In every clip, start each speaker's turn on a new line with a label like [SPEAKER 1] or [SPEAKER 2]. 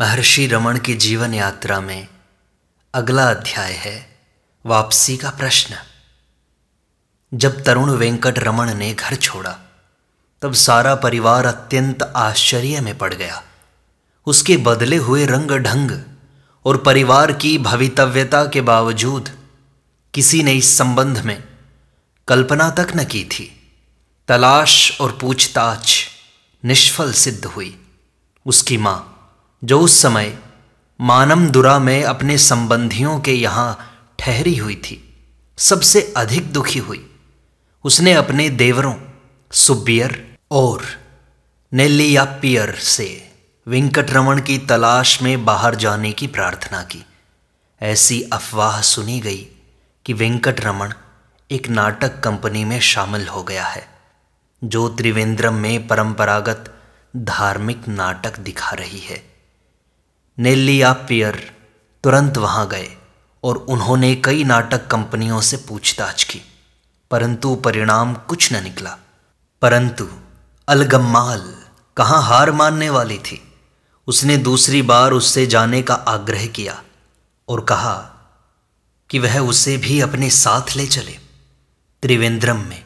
[SPEAKER 1] महर्षि रमण की जीवन यात्रा में अगला अध्याय है वापसी का प्रश्न जब तरुण वेंकट रमन ने घर छोड़ा तब सारा परिवार अत्यंत आश्चर्य में पड़ गया उसके बदले हुए रंग ढंग और परिवार की भवितव्यता के बावजूद किसी ने इस संबंध में कल्पना तक न की थी तलाश और पूछताछ निष्फल सिद्ध हुई उसकी माँ जो उस समय मानमदुरा में अपने संबंधियों के यहाँ ठहरी हुई थी सबसे अधिक दुखी हुई उसने अपने देवरों सुब्बियर और नेलियापियर से वेंकटरमण की तलाश में बाहर जाने की प्रार्थना की ऐसी अफवाह सुनी गई कि वेंकटरमण एक नाटक कंपनी में शामिल हो गया है जो त्रिवेंद्रम में परंपरागत धार्मिक नाटक दिखा रही है नेल्लिया पियर तुरंत वहां गए और उन्होंने कई नाटक कंपनियों से पूछताछ की परंतु परिणाम कुछ न निकला परंतु अलगम्माल कहाँ हार मानने वाली थी उसने दूसरी बार उससे जाने का आग्रह किया और कहा कि वह उसे भी अपने साथ ले चले त्रिवेंद्रम में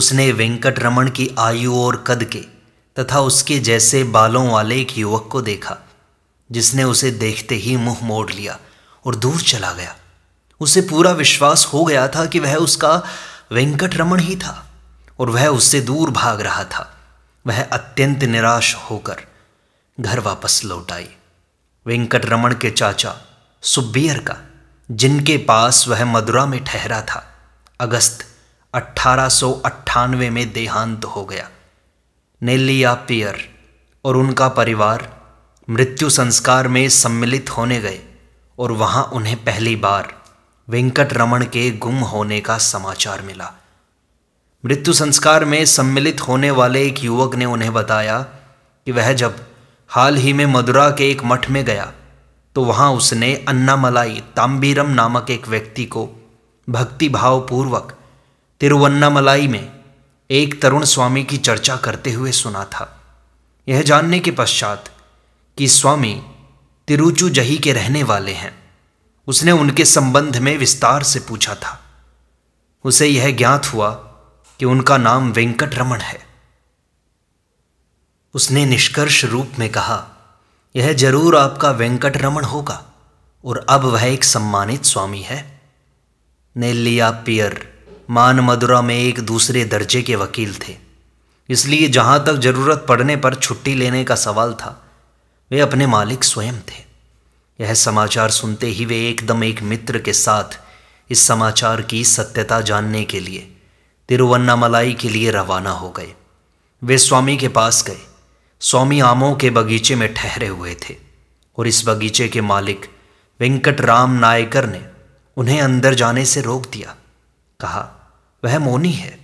[SPEAKER 1] उसने वेंकट रमन की आयु और कद के तथा उसके जैसे बालों वाले एक युवक को देखा जिसने उसे देखते ही मुंह मोड़ लिया और दूर चला गया उसे पूरा विश्वास हो गया था कि वह उसका वेंकट रमण ही था और वह उससे दूर भाग रहा था वह अत्यंत निराश होकर घर वापस लौट आई वेंकट रमण के चाचा सुब्बियर का जिनके पास वह मदुरा में ठहरा था अगस्त अट्ठारह में देहांत हो गया नेलिया पियर और उनका परिवार मृत्यु संस्कार में सम्मिलित होने गए और वहाँ उन्हें पहली बार वेंकट रमण के गुम होने का समाचार मिला मृत्यु संस्कार में सम्मिलित होने वाले एक युवक ने उन्हें बताया कि वह जब हाल ही में मदुरा के एक मठ में गया तो वहाँ उसने अन्नामलाई ताम्बीरम नामक एक व्यक्ति को भक्ति पूर्वक तिरुवन्नामलाई में एक तरुण स्वामी की चर्चा करते हुए सुना था यह जानने के पश्चात कि स्वामी तिरुचु जही के रहने वाले हैं उसने उनके संबंध में विस्तार से पूछा था उसे यह ज्ञात हुआ कि उनका नाम वेंकट रमण है उसने निष्कर्ष रूप में कहा यह जरूर आपका वेंकट रमण होगा और अब वह एक सम्मानित स्वामी है नेल्लिया पियर मान मदुरा में एक दूसरे दर्जे के वकील थे इसलिए जहां तक जरूरत पड़ने पर छुट्टी लेने का सवाल था वे अपने मालिक स्वयं थे यह समाचार सुनते ही वे एकदम एक मित्र के साथ इस समाचार की सत्यता जानने के लिए तिरुवन्नामलाई के लिए रवाना हो गए वे स्वामी के पास गए स्वामी आमों के बगीचे में ठहरे हुए थे और इस बगीचे के मालिक वेंकट राम नायकर ने उन्हें अंदर जाने से रोक दिया कहा वह मोनी है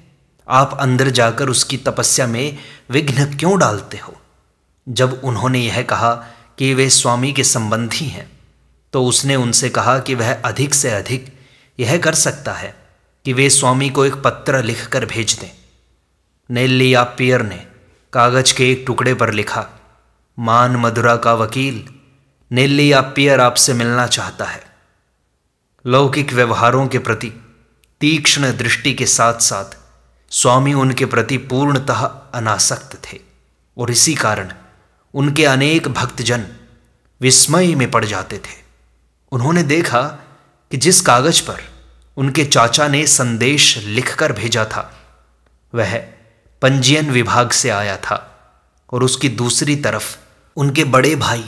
[SPEAKER 1] आप अंदर जाकर उसकी तपस्या में विघ्न क्यों डालते हो जब उन्होंने यह कहा कि वे स्वामी के संबंधी हैं तो उसने उनसे कहा कि वह अधिक से अधिक यह कर सकता है कि वे स्वामी को एक पत्र लिखकर भेज दें नेल्लिया पियर ने कागज के एक टुकड़े पर लिखा मान मधुरा का वकील नेल्लिया पियर आपसे मिलना चाहता है लौकिक व्यवहारों के प्रति तीक्ष्ण दृष्टि के साथ साथ स्वामी उनके प्रति पूर्णतः अनासक्त थे और इसी कारण उनके अनेक भक्तजन विस्मय में पड़ जाते थे उन्होंने देखा कि जिस कागज पर उनके चाचा ने संदेश लिखकर भेजा था वह पंजीयन विभाग से आया था और उसकी दूसरी तरफ उनके बड़े भाई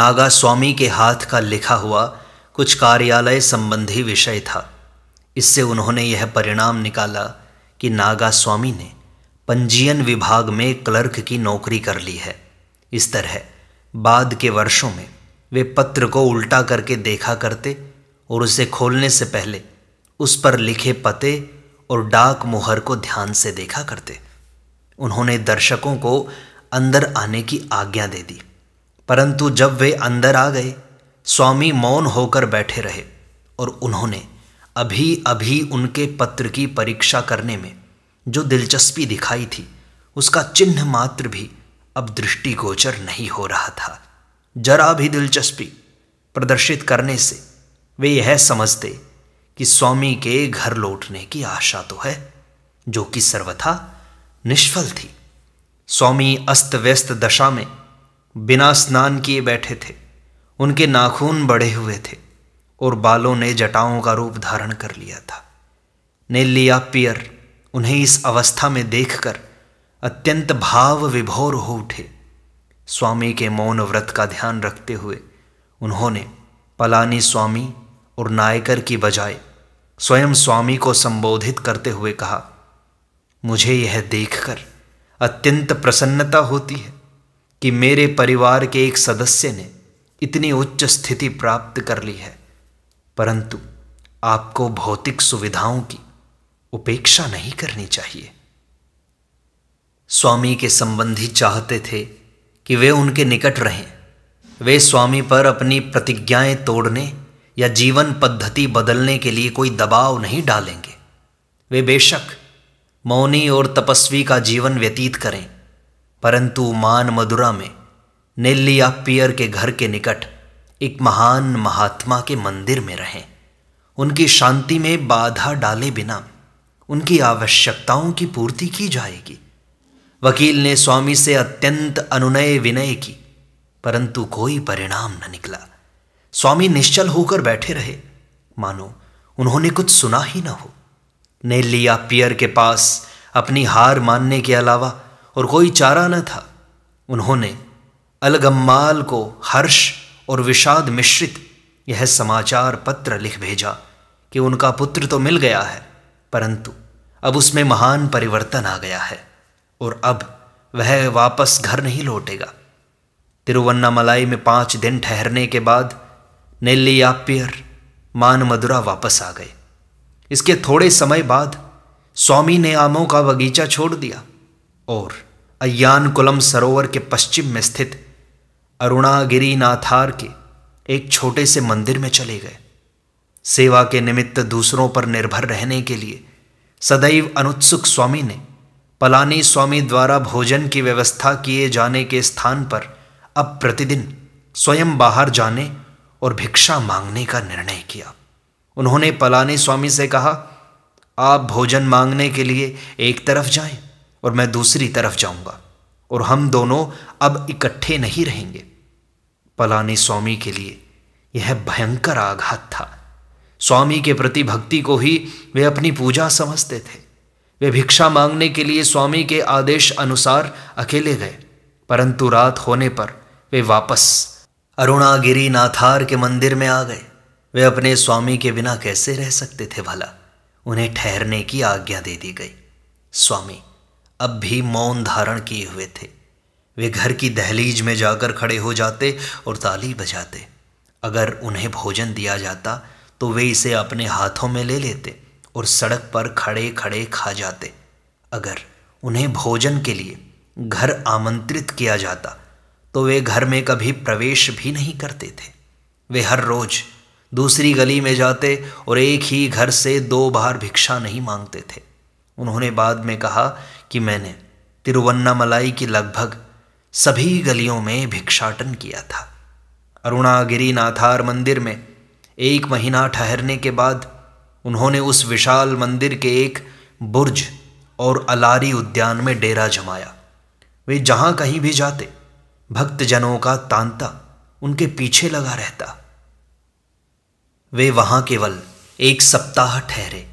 [SPEAKER 1] नागा स्वामी के हाथ का लिखा हुआ कुछ कार्यालय संबंधी विषय था इससे उन्होंने यह परिणाम निकाला कि नागा स्वामी ने पंजीयन विभाग में क्लर्क की नौकरी कर ली है इस तरह बाद के वर्षों में वे पत्र को उल्टा करके देखा करते और उसे खोलने से पहले उस पर लिखे पते और डाक मुहर को ध्यान से देखा करते उन्होंने दर्शकों को अंदर आने की आज्ञा दे दी परंतु जब वे अंदर आ गए स्वामी मौन होकर बैठे रहे और उन्होंने अभी अभी उनके पत्र की परीक्षा करने में जो दिलचस्पी दिखाई थी उसका चिन्ह मात्र भी अब दृष्टिगोचर नहीं हो रहा था जरा भी दिलचस्पी प्रदर्शित करने से वे यह समझते कि स्वामी के घर लौटने की आशा तो है जो कि सर्वथा निष्फल थी स्वामी अस्त व्यस्त दशा में बिना स्नान किए बैठे थे उनके नाखून बढ़े हुए थे और बालों ने जटाओं का रूप धारण कर लिया था लिया पियर उन्हें इस अवस्था में देखकर अत्यंत भाव विभोर हो उठे स्वामी के मौन व्रत का ध्यान रखते हुए उन्होंने पलानी स्वामी और नायकर की बजाय स्वयं स्वामी को संबोधित करते हुए कहा मुझे यह देखकर अत्यंत प्रसन्नता होती है कि मेरे परिवार के एक सदस्य ने इतनी उच्च स्थिति प्राप्त कर ली है परंतु आपको भौतिक सुविधाओं की उपेक्षा नहीं करनी चाहिए स्वामी के संबंधी चाहते थे कि वे उनके निकट रहें वे स्वामी पर अपनी प्रतिज्ञाएं तोड़ने या जीवन पद्धति बदलने के लिए कोई दबाव नहीं डालेंगे वे बेशक मौनी और तपस्वी का जीवन व्यतीत करें परंतु मान मदुरा में नेल्लिया पियर के घर के निकट एक महान महात्मा के मंदिर में रहें उनकी शांति में बाधा डाले बिना उनकी आवश्यकताओं की पूर्ति की जाएगी वकील ने स्वामी से अत्यंत अनुनय विनय की परंतु कोई परिणाम न निकला स्वामी निश्चल होकर बैठे रहे मानो उन्होंने कुछ सुना ही न हो नेलिया पियर के पास अपनी हार मानने के अलावा और कोई चारा न था उन्होंने अलगम्माल को हर्ष और विषाद मिश्रित यह समाचार पत्र लिख भेजा कि उनका पुत्र तो मिल गया है परंतु अब उसमें महान परिवर्तन आ गया है और अब वह वापस घर नहीं लौटेगा तिरुवन्नामलाई में पांच दिन ठहरने के बाद नेल्ली आपियर मान मदुरा वापस आ गए इसके थोड़े समय बाद स्वामी ने आमों का बगीचा छोड़ दिया और अयान कुलम सरोवर के पश्चिम में स्थित अरुणागिरी नाथार के एक छोटे से मंदिर में चले गए सेवा के निमित्त दूसरों पर निर्भर रहने के लिए सदैव अनुत्सुक स्वामी ने पलानी स्वामी द्वारा भोजन की व्यवस्था किए जाने के स्थान पर अब प्रतिदिन स्वयं बाहर जाने और भिक्षा मांगने का निर्णय किया उन्होंने पलानी स्वामी से कहा आप भोजन मांगने के लिए एक तरफ जाएं और मैं दूसरी तरफ जाऊंगा और हम दोनों अब इकट्ठे नहीं रहेंगे पलानी स्वामी के लिए यह भयंकर आघात था स्वामी के प्रति भक्ति को ही वे अपनी पूजा समझते थे वे भिक्षा मांगने के लिए स्वामी के आदेश अनुसार अकेले गए परंतु रात होने पर वे वापस अरुणागिरी नाथार के मंदिर में आ गए वे अपने स्वामी के बिना कैसे रह सकते थे भला उन्हें ठहरने की आज्ञा दे दी गई स्वामी अब भी मौन धारण किए हुए थे वे घर की दहलीज में जाकर खड़े हो जाते और ताली बजाते अगर उन्हें भोजन दिया जाता तो वे इसे अपने हाथों में ले लेते और सड़क पर खड़े खड़े खा जाते अगर उन्हें भोजन के लिए घर आमंत्रित किया जाता तो वे घर में कभी प्रवेश भी नहीं करते थे वे हर रोज दूसरी गली में जाते और एक ही घर से दो बार भिक्षा नहीं मांगते थे उन्होंने बाद में कहा कि मैंने तिरुवन्नामलाई की लगभग सभी गलियों में भिक्षाटन किया था अरुणागिरी नाथार मंदिर में एक महीना ठहरने के बाद उन्होंने उस विशाल मंदिर के एक बुर्ज और अलारी उद्यान में डेरा जमाया वे जहां कहीं भी जाते भक्तजनों का तांता उनके पीछे लगा रहता वे वहां केवल एक सप्ताह ठहरे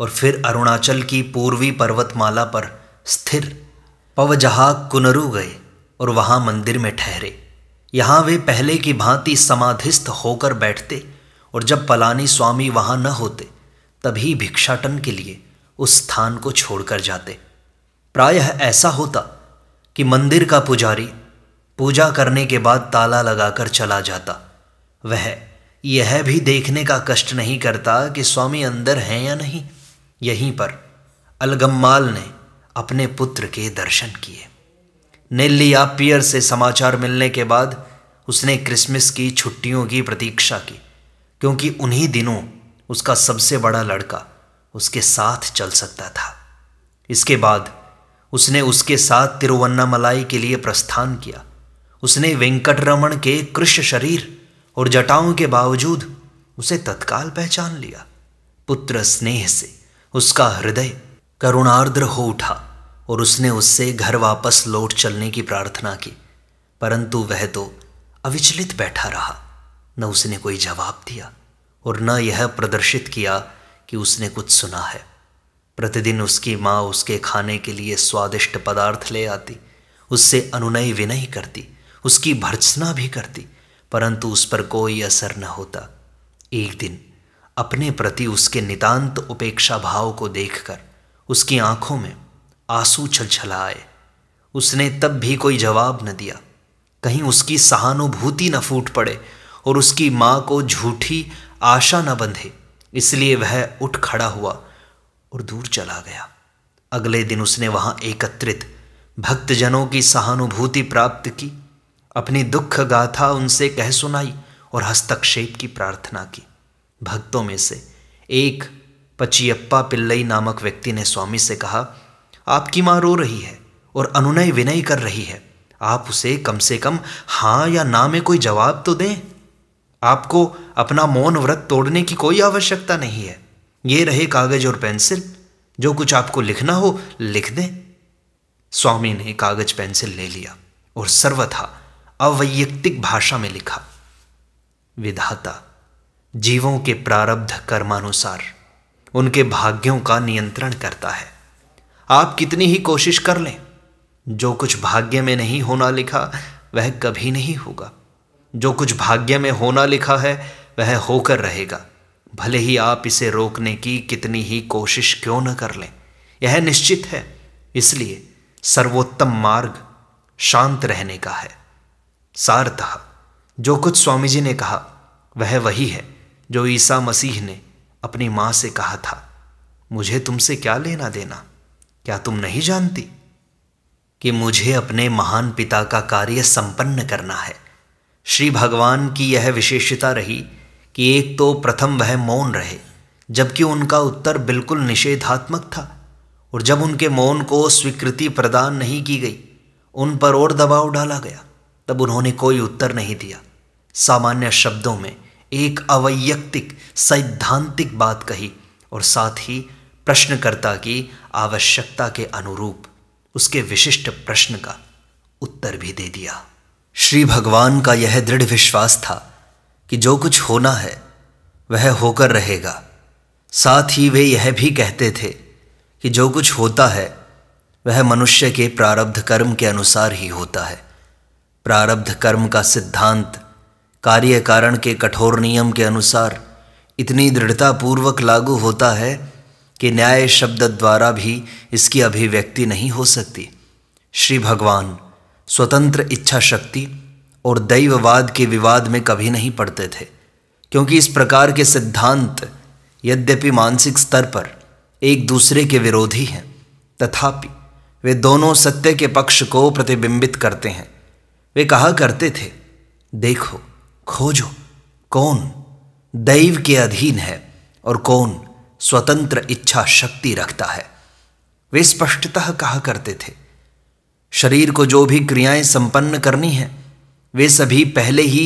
[SPEAKER 1] और फिर अरुणाचल की पूर्वी पर्वतमाला पर स्थिर पवजहा कुनरू गए और वहां मंदिर में ठहरे यहां वे पहले की भांति समाधिस्थ होकर बैठते और जब पलानी स्वामी वहां न होते तभी भिक्षाटन के लिए उस स्थान को छोड़कर जाते प्रायः ऐसा होता कि मंदिर का पुजारी पूजा करने के बाद ताला लगाकर चला जाता वह यह भी देखने का कष्ट नहीं करता कि स्वामी अंदर हैं या नहीं यहीं पर अलगम्माल ने अपने पुत्र के दर्शन किए नेल्लिया पियर से समाचार मिलने के बाद उसने क्रिसमस की छुट्टियों की प्रतीक्षा की क्योंकि उन्हीं दिनों उसका सबसे बड़ा लड़का उसके साथ चल सकता था इसके बाद उसने उसके साथ तिरुवन्नामलाई के लिए प्रस्थान किया उसने वेंकटरमण के कृष शरीर और जटाओं के बावजूद उसे तत्काल पहचान लिया पुत्र स्नेह से उसका हृदय करुणार्द्र हो उठा और उसने उससे घर वापस लौट चलने की प्रार्थना की परंतु वह तो अविचलित बैठा रहा न उसने कोई जवाब दिया और न यह प्रदर्शित किया कि उसने कुछ सुना है प्रतिदिन उसकी माँ उसके खाने के लिए स्वादिष्ट पदार्थ ले आती उससे अनुनय विनय करती उसकी भर्त्सना भी करती परंतु उस पर कोई असर न होता एक दिन अपने प्रति उसके नितांत उपेक्षा भाव को देखकर उसकी आंखों में आंसू छल छलछला आए उसने तब भी कोई जवाब न दिया कहीं उसकी सहानुभूति न फूट पड़े और उसकी माँ को झूठी आशा न बंधे इसलिए वह उठ खड़ा हुआ और दूर चला गया अगले दिन उसने वहां एकत्रित भक्तजनों की सहानुभूति प्राप्त की अपनी दुख गाथा उनसे कह सुनाई और हस्तक्षेप की प्रार्थना की भक्तों में से एक पचियप्पा पिल्लई नामक व्यक्ति ने स्वामी से कहा आपकी मां रो रही है और अनुनय विनय कर रही है आप उसे कम से कम हां या ना में कोई जवाब तो दें आपको अपना मौन व्रत तोड़ने की कोई आवश्यकता नहीं है ये रहे कागज और पेंसिल जो कुछ आपको लिखना हो लिख दें स्वामी ने कागज पेंसिल ले लिया और सर्वथा अवैयक्तिक भाषा में लिखा विधाता जीवों के प्रारब्ध कर्मानुसार उनके भाग्यों का नियंत्रण करता है आप कितनी ही कोशिश कर लें जो कुछ भाग्य में नहीं होना लिखा वह कभी नहीं होगा जो कुछ भाग्य में होना लिखा है वह होकर रहेगा भले ही आप इसे रोकने की कितनी ही कोशिश क्यों न कर लें यह निश्चित है इसलिए सर्वोत्तम मार्ग शांत रहने का है सारतः जो कुछ स्वामी जी ने कहा वह वही है जो ईसा मसीह ने अपनी मां से कहा था मुझे तुमसे क्या लेना देना क्या तुम नहीं जानती कि मुझे अपने महान पिता का कार्य संपन्न करना है श्री भगवान की यह विशेषता रही कि एक तो प्रथम वह मौन रहे जबकि उनका उत्तर बिल्कुल निषेधात्मक था और जब उनके मौन को स्वीकृति प्रदान नहीं की गई उन पर और दबाव डाला गया तब उन्होंने कोई उत्तर नहीं दिया सामान्य शब्दों में एक अवैयक्तिक सैद्धांतिक बात कही और साथ ही प्रश्नकर्ता की आवश्यकता के अनुरूप उसके विशिष्ट प्रश्न का उत्तर भी दे दिया श्री भगवान का यह दृढ़ विश्वास था कि जो कुछ होना है वह होकर रहेगा साथ ही वे यह भी कहते थे कि जो कुछ होता है वह मनुष्य के प्रारब्ध कर्म के अनुसार ही होता है प्रारब्ध कर्म का सिद्धांत कार्य कारण के कठोर नियम के अनुसार इतनी दृढ़तापूर्वक लागू होता है कि न्याय शब्द द्वारा भी इसकी अभिव्यक्ति नहीं हो सकती श्री भगवान स्वतंत्र इच्छा शक्ति और दैववाद के विवाद में कभी नहीं पड़ते थे क्योंकि इस प्रकार के सिद्धांत यद्यपि मानसिक स्तर पर एक दूसरे के विरोधी हैं तथापि वे दोनों सत्य के पक्ष को प्रतिबिंबित करते हैं वे कहा करते थे देखो खोजो कौन दैव के अधीन है और कौन स्वतंत्र इच्छा शक्ति रखता है वे स्पष्टतः कहा करते थे शरीर को जो भी क्रियाएं संपन्न करनी हैं वे सभी पहले ही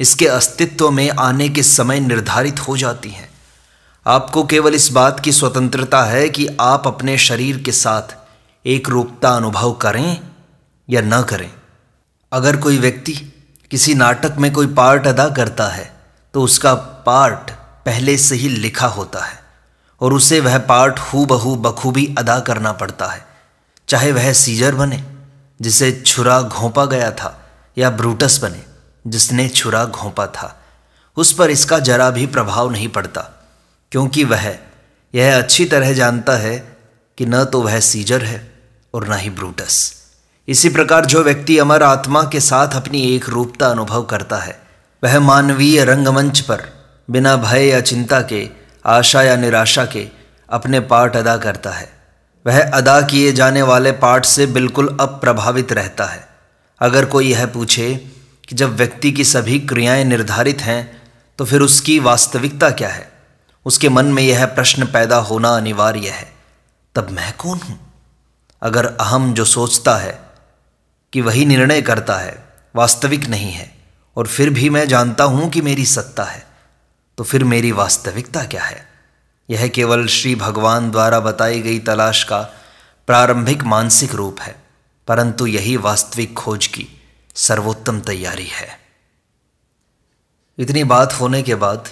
[SPEAKER 1] इसके अस्तित्व में आने के समय निर्धारित हो जाती हैं आपको केवल इस बात की स्वतंत्रता है कि आप अपने शरीर के साथ एक रूपता अनुभव करें या न करें अगर कोई व्यक्ति किसी नाटक में कोई पार्ट अदा करता है तो उसका पार्ट पहले से ही लिखा होता है और उसे वह पार्ट बहू बखूबी अदा करना पड़ता है चाहे वह सीजर बने जिसे छुरा घोंपा गया था या ब्रूटस बने जिसने छुरा घोंपा था उस पर इसका जरा भी प्रभाव नहीं पड़ता क्योंकि वह यह अच्छी तरह जानता है कि न तो वह सीजर है और न ही ब्रूटस इसी प्रकार जो व्यक्ति अमर आत्मा के साथ अपनी एक रूपता अनुभव करता है वह मानवीय रंगमंच पर बिना भय या चिंता के आशा या निराशा के अपने पार्ट अदा करता है वह अदा किए जाने वाले पाठ से बिल्कुल अप्रभावित रहता है अगर कोई यह पूछे कि जब व्यक्ति की सभी क्रियाएं निर्धारित हैं तो फिर उसकी वास्तविकता क्या है उसके मन में यह प्रश्न पैदा होना अनिवार्य है तब मैं कौन हूँ अगर अहम जो सोचता है कि वही निर्णय करता है वास्तविक नहीं है और फिर भी मैं जानता हूँ कि मेरी सत्ता है तो फिर मेरी वास्तविकता क्या है यह केवल श्री भगवान द्वारा बताई गई तलाश का प्रारंभिक मानसिक रूप है परंतु यही वास्तविक खोज की सर्वोत्तम तैयारी है इतनी बात होने के बाद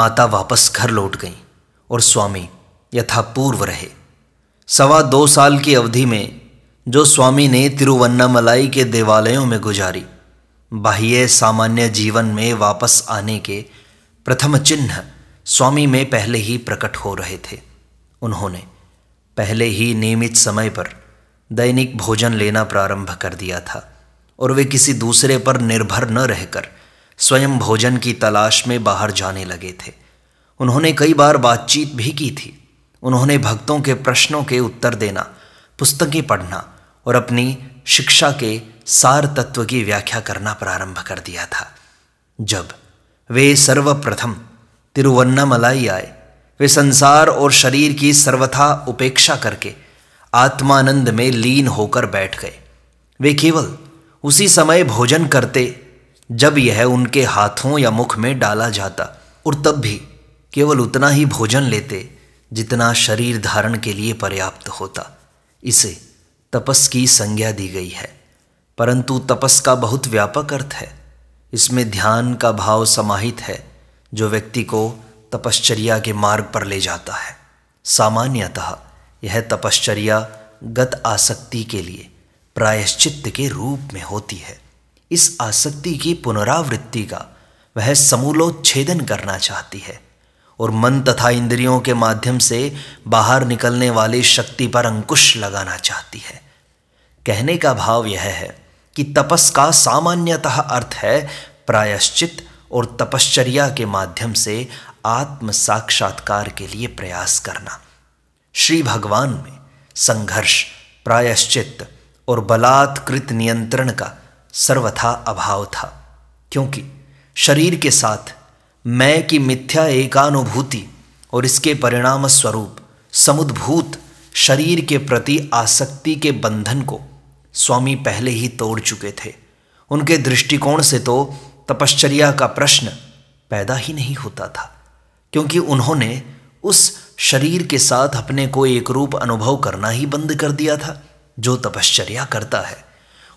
[SPEAKER 1] माता वापस घर लौट गईं और स्वामी यथापूर्व रहे सवा दो साल की अवधि में जो स्वामी ने तिरुवन्नामलाई के देवालयों में गुजारी बाह्य सामान्य जीवन में वापस आने के प्रथम चिन्ह स्वामी में पहले ही प्रकट हो रहे थे उन्होंने पहले ही नियमित समय पर दैनिक भोजन लेना प्रारंभ कर दिया था और वे किसी दूसरे पर निर्भर न रहकर स्वयं भोजन की तलाश में बाहर जाने लगे थे उन्होंने कई बार बातचीत भी की थी उन्होंने भक्तों के प्रश्नों के उत्तर देना पुस्तकें पढ़ना और अपनी शिक्षा के सार तत्व की व्याख्या करना प्रारंभ कर दिया था जब वे सर्वप्रथम तिरुवन्नामलाई आए वे संसार और शरीर की सर्वथा उपेक्षा करके आत्मानंद में लीन होकर बैठ गए वे केवल उसी समय भोजन करते जब यह उनके हाथों या मुख में डाला जाता और तब भी केवल उतना ही भोजन लेते जितना शरीर धारण के लिए पर्याप्त होता इसे तपस की संज्ञा दी गई है परंतु तपस का बहुत व्यापक अर्थ है इसमें ध्यान का भाव समाहित है जो व्यक्ति को तपश्चर्या के मार्ग पर ले जाता है सामान्यतः यह तपश्चर्या गत आसक्ति के लिए प्रायश्चित के रूप में होती है इस आसक्ति की पुनरावृत्ति का वह समूलोच्छेदन करना चाहती है और मन तथा इंद्रियों के माध्यम से बाहर निकलने वाली शक्ति पर अंकुश लगाना चाहती है कहने का भाव यह है कि तपस का सामान्यतः अर्थ है प्रायश्चित और तपश्चर्या के माध्यम से आत्म साक्षात्कार के लिए प्रयास करना श्री भगवान में संघर्ष प्रायश्चित और बलात्कृत नियंत्रण का सर्वथा अभाव था क्योंकि शरीर के साथ मैं की मिथ्या एकानुभूति और इसके परिणाम स्वरूप समुद्भूत शरीर के प्रति आसक्ति के बंधन को स्वामी पहले ही तोड़ चुके थे उनके दृष्टिकोण से तो तपश्चर्या का प्रश्न पैदा ही नहीं होता था क्योंकि उन्होंने उस शरीर के साथ अपने को एक रूप अनुभव करना ही बंद कर दिया था जो तपश्चर्या करता है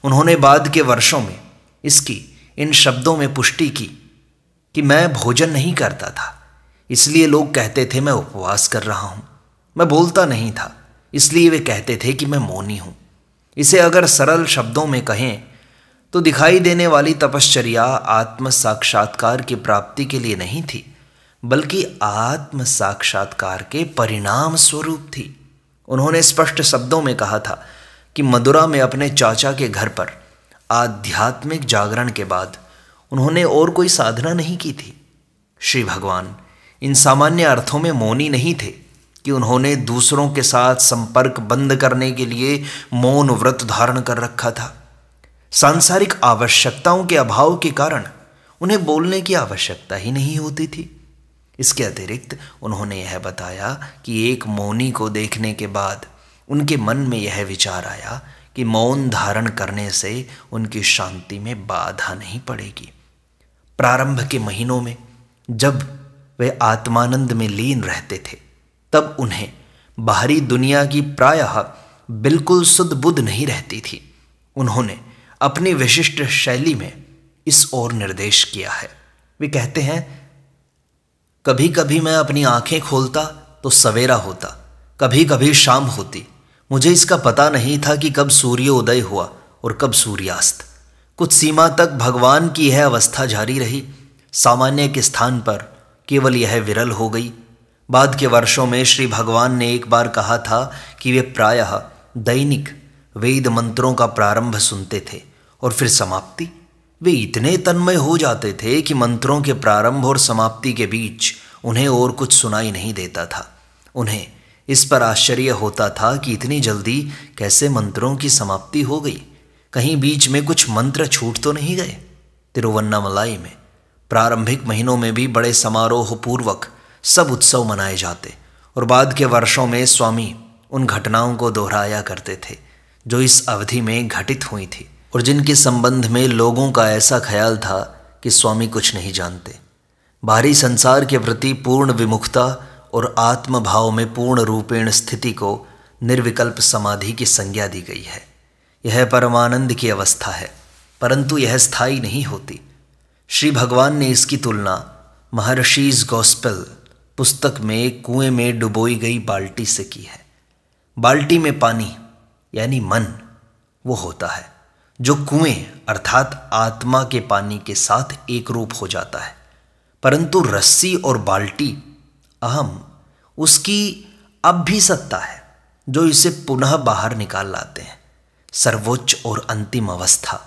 [SPEAKER 1] उन्होंने बाद के वर्षों में इसकी इन शब्दों में पुष्टि की कि मैं भोजन नहीं करता था इसलिए लोग कहते थे मैं उपवास कर रहा हूँ मैं बोलता नहीं था इसलिए वे कहते थे कि मैं मौनी हूँ इसे अगर सरल शब्दों में कहें तो दिखाई देने वाली तपश्चर्या आत्म साक्षात्कार की प्राप्ति के लिए नहीं थी बल्कि आत्म साक्षात्कार के परिणाम स्वरूप थी उन्होंने स्पष्ट शब्दों में कहा था कि मदुरा में अपने चाचा के घर पर आध्यात्मिक जागरण के बाद उन्होंने और कोई साधना नहीं की थी श्री भगवान इन सामान्य अर्थों में मौनी नहीं थे कि उन्होंने दूसरों के साथ संपर्क बंद करने के लिए मौन व्रत धारण कर रखा था सांसारिक आवश्यकताओं के अभाव के कारण उन्हें बोलने की आवश्यकता ही नहीं होती थी इसके अतिरिक्त उन्होंने यह बताया कि एक मौनी को देखने के बाद उनके मन में यह विचार आया कि मौन धारण करने से उनकी शांति में बाधा नहीं पड़ेगी प्रारंभ के महीनों में जब वे आत्मानंद में लीन रहते थे तब उन्हें बाहरी दुनिया की प्रायः बिल्कुल सुध नहीं रहती थी उन्होंने अपनी विशिष्ट शैली में इस ओर निर्देश किया है वे कहते हैं कभी कभी मैं अपनी आंखें खोलता तो सवेरा होता कभी कभी शाम होती मुझे इसका पता नहीं था कि कब सूर्योदय हुआ और कब सूर्यास्त कुछ सीमा तक भगवान की यह अवस्था जारी रही सामान्य के स्थान पर केवल यह विरल हो गई बाद के वर्षों में श्री भगवान ने एक बार कहा था कि वे प्रायः दैनिक वेद मंत्रों का प्रारंभ सुनते थे और फिर समाप्ति वे इतने तन्मय हो जाते थे कि मंत्रों के प्रारंभ और समाप्ति के बीच उन्हें और कुछ सुनाई नहीं देता था उन्हें इस पर आश्चर्य होता था कि इतनी जल्दी कैसे मंत्रों की समाप्ति हो गई कहीं बीच में कुछ मंत्र छूट तो नहीं गए तिरुवन्नामलाई में प्रारंभिक महीनों में भी बड़े समारोह पूर्वक सब उत्सव मनाए जाते और बाद के वर्षों में स्वामी उन घटनाओं को दोहराया करते थे जो इस अवधि में घटित हुई थी और जिनके संबंध में लोगों का ऐसा ख्याल था कि स्वामी कुछ नहीं जानते बाहरी संसार के प्रति पूर्ण विमुखता और आत्मभाव में पूर्ण रूपेण स्थिति को निर्विकल्प समाधि की संज्ञा दी गई है यह परमानंद की अवस्था है परंतु यह स्थायी नहीं होती श्री भगवान ने इसकी तुलना महर्षिज गॉस्पल पुस्तक में कुएं में डुबोई गई बाल्टी से की है बाल्टी में पानी यानी मन वो होता है जो कुएं अर्थात आत्मा के पानी के साथ एक रूप हो जाता है परंतु रस्सी और बाल्टी अहम उसकी अब भी सत्ता है जो इसे पुनः बाहर निकाल लाते हैं सर्वोच्च और अंतिम अवस्था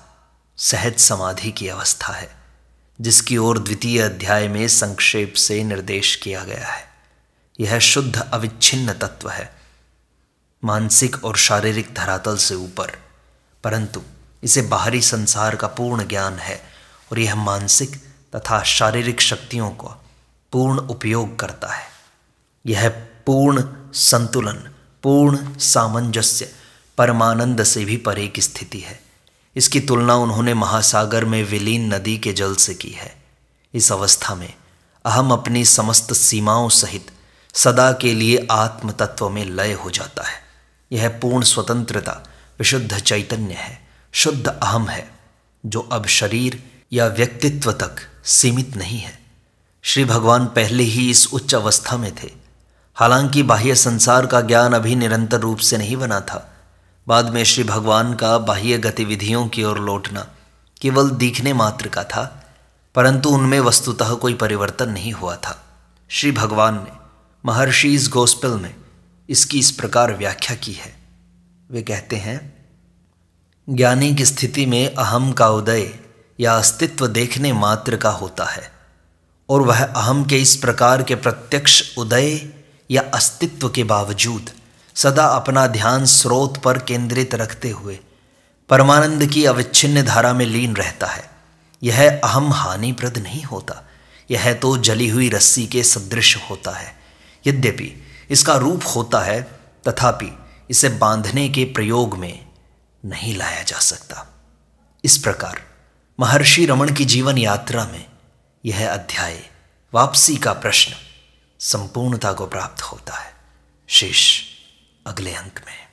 [SPEAKER 1] सहज समाधि की अवस्था है जिसकी ओर द्वितीय अध्याय में संक्षेप से निर्देश किया गया है यह शुद्ध अविच्छिन्न तत्व है मानसिक और शारीरिक धरातल से ऊपर परंतु इसे बाहरी संसार का पूर्ण ज्ञान है और यह मानसिक तथा शारीरिक शक्तियों का पूर्ण उपयोग करता है यह पूर्ण संतुलन पूर्ण सामंजस्य परमानंद से भी परे की स्थिति है इसकी तुलना उन्होंने महासागर में विलीन नदी के जल से की है इस अवस्था में अहम अपनी समस्त सीमाओं सहित सदा के लिए आत्म तत्व में लय हो जाता है यह पूर्ण स्वतंत्रता विशुद्ध चैतन्य है शुद्ध अहम है जो अब शरीर या व्यक्तित्व तक सीमित नहीं है श्री भगवान पहले ही इस उच्च अवस्था में थे हालांकि बाह्य संसार का ज्ञान अभी निरंतर रूप से नहीं बना था बाद में श्री भगवान का बाह्य गतिविधियों की ओर लौटना केवल दिखने मात्र का था परंतु उनमें वस्तुतः कोई परिवर्तन नहीं हुआ था श्री भगवान ने महर्षि इस गोस्पेल में इसकी इस प्रकार व्याख्या की है वे कहते हैं ज्ञानी की स्थिति में अहम का उदय या अस्तित्व देखने मात्र का होता है और वह अहम के इस प्रकार के प्रत्यक्ष उदय या अस्तित्व के बावजूद सदा अपना ध्यान स्रोत पर केंद्रित रखते हुए परमानंद की अविच्छिन्न धारा में लीन रहता है यह अहम हानिप्रद नहीं होता यह तो जली हुई रस्सी के सदृश होता है यद्यपि इसका रूप होता है तथापि इसे बांधने के प्रयोग में नहीं लाया जा सकता इस प्रकार महर्षि रमण की जीवन यात्रा में यह अध्याय वापसी का प्रश्न संपूर्णता को प्राप्त होता है शेष अगले अंक में